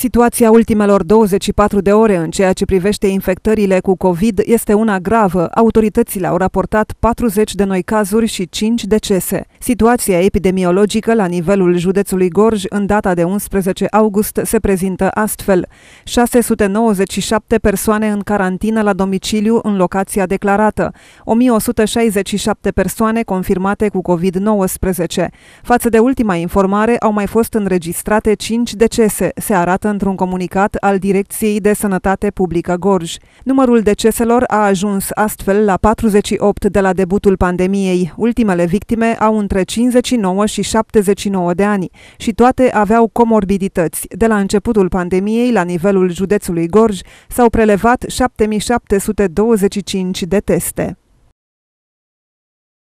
Situația ultimelor 24 de ore în ceea ce privește infectările cu COVID este una gravă. Autoritățile au raportat 40 de noi cazuri și 5 decese. Situația epidemiologică la nivelul județului Gorj în data de 11 august se prezintă astfel. 697 persoane în carantină la domiciliu în locația declarată, 1167 persoane confirmate cu COVID-19. Față de ultima informare au mai fost înregistrate 5 decese, se arată într-un comunicat al Direcției de Sănătate Publică Gorj. Numărul deceselor a ajuns astfel la 48 de la debutul pandemiei. Ultimele victime au între 59 și 79 de ani și toate aveau comorbidități. De la începutul pandemiei, la nivelul județului Gorj, s-au prelevat 7725 de teste.